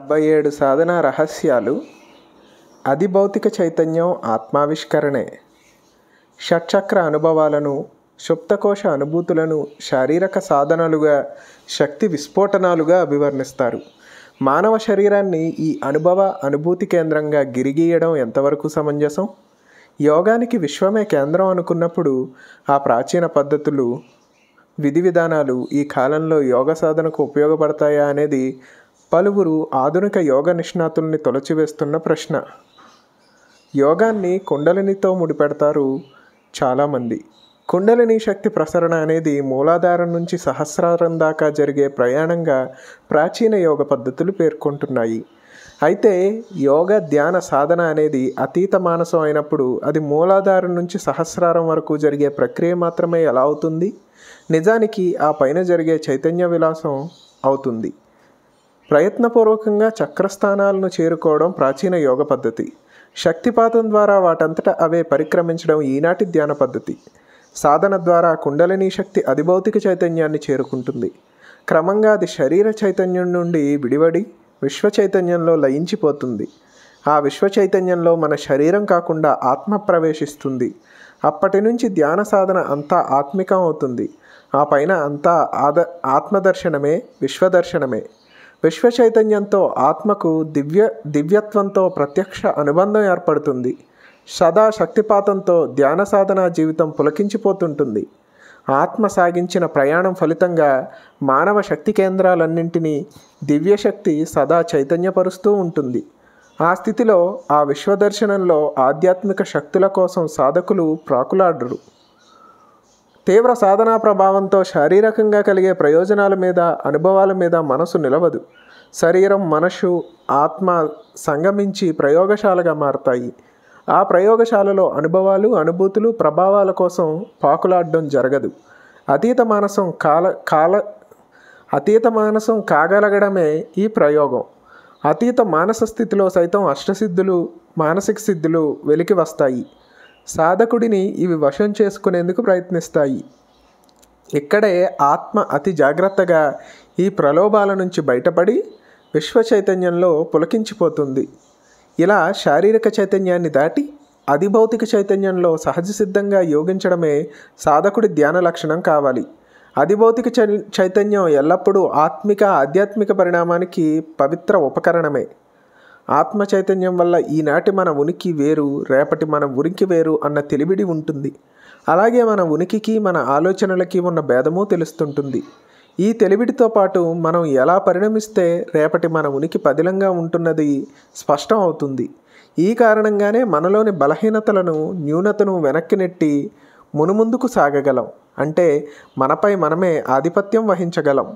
డెబ్బై ఏడు సాధన రహస్యాలు అది భౌతిక చైతన్యం ఆత్మావిష్కరణే షట్చక్ర అనుభవాలను సుప్తకోశ అనుభూతులను శారీరక సాధనలుగా శక్తి విస్ఫోటనాలుగా అభివర్ణిస్తారు మానవ శరీరాన్ని ఈ అనుభవ అనుభూతి కేంద్రంగా గిరిగీయడం ఎంతవరకు సమంజసం యోగానికి విశ్వమే కేంద్రం అనుకున్నప్పుడు ఆ ప్రాచీన పద్ధతులు విధి విధానాలు ఈ కాలంలో యోగ సాధనకు ఉపయోగపడతాయా అనేది పలువురు ఆధునిక యోగ నిష్ణాతుల్ని తొలచివేస్తున్న ప్రశ్న యోగాన్ని కుండలినితో ముడిపెడతారు చాలామంది కుండలిని శక్తి ప్రసరణ అనేది మూలాధారం నుంచి సహస్రారం దాకా జరిగే ప్రయాణంగా ప్రాచీన యోగ పద్ధతులు పేర్కొంటున్నాయి అయితే యోగ ధ్యాన సాధన అనేది అతీత మానసం అయినప్పుడు అది మూలాధారం నుంచి సహస్రారం వరకు జరిగే ప్రక్రియ మాత్రమే ఎలా అవుతుంది నిజానికి ఆ పైన జరిగే చైతన్య విలాసం అవుతుంది ప్రయత్నపూర్వకంగా చక్రస్థానాలను చేరుకోవడం ప్రాచీన యోగ పద్ధతి శక్తిపాతం ద్వారా వాటంతట అవే పరిక్రమించడం ఈనాటి ధ్యాన పద్ధతి సాధన ద్వారా కుండలిని శక్తి అధిభౌతిక చైతన్యాన్ని చేరుకుంటుంది క్రమంగా అది శరీర చైతన్యం నుండి విడివడి విశ్వ చైతన్యంలో లయించిపోతుంది ఆ విశ్వ చైతన్యంలో మన శరీరం కాకుండా ఆత్మ ప్రవేశిస్తుంది అప్పటి నుంచి ధ్యాన సాధన అంతా ఆత్మికం అవుతుంది ఆ పైన అంతా ఆద ఆత్మదర్శనమే విశ్వదర్శనమే విశ్వచైతన్యంతో ఆత్మకు దివ్య దివ్యత్వంతో ప్రత్యక్ష అనుబంధం ఏర్పడుతుంది సదా శక్తిపాతంతో ధ్యాన సాధన జీవితం పులకించిపోతుంటుంది ఆత్మ సాగించిన ప్రయాణం ఫలితంగా మానవ శక్తి కేంద్రాలన్నింటినీ దివ్యశక్తి సదా చైతన్యపరుస్తూ ఉంటుంది ఆ స్థితిలో ఆ విశ్వదర్శనంలో ఆధ్యాత్మిక శక్తుల కోసం సాధకులు ప్రాకులాడరు తీవ్ర సాధనా ప్రభావంతో శారీరకంగా కలిగే ప్రయోజనాల మీద అనుభవాల మీద మనసు నిలవదు శరీరం మనసు ఆత్మ సంగమించి ప్రయోగశాలగా మారతాయి ఆ ప్రయోగశాలలో అనుభవాలు అనుభూతులు ప్రభావాల కోసం పాకులాడడం జరగదు అతీత మానసం కాల కాల అతీత మానసం కాగలగడమే ఈ ప్రయోగం అతీత మానస స్థితిలో సైతం అష్టసిద్ధులు మానసిక సిద్ధులు వెలికి వస్తాయి సాధకుడిని ఇవి వశం చేసుకునేందుకు ప్రయత్నిస్తాయి ఇక్కడే ఆత్మ అతి జాగ్రత్తగా ఈ ప్రలోభాల నుంచి బయటపడి విశ్వ చైతన్యంలో పులకించిపోతుంది ఇలా శారీరక చైతన్యాన్ని దాటి అధిభౌతిక చైతన్యంలో సహజ సిద్ధంగా యోగించడమే సాధకుడి ధ్యాన లక్షణం కావాలి అధిభౌతిక చైతన్యం ఎల్లప్పుడూ ఆత్మిక ఆధ్యాత్మిక పరిణామానికి పవిత్ర ఉపకరణమే ఆత్మ చైతన్యం వల్ల ఈనాటి మన ఉనికి వేరు రేపటి మన ఉనికి వేరు అన్న తెలివిడి ఉంటుంది అలాగే మన ఉనికికి మన ఆలోచనలకి ఉన్న భేదము తెలుస్తుంటుంది ఈ తెలివిడితో పాటు మనం ఎలా పరిణమిస్తే రేపటి మన ఉనికి పదిలంగా ఉంటున్నది స్పష్టం అవుతుంది ఈ కారణంగానే మనలోని బలహీనతలను న్యూనతను వెనక్కి నెట్టి మునుముందుకు సాగగలం అంటే మనపై మనమే ఆధిపత్యం వహించగలం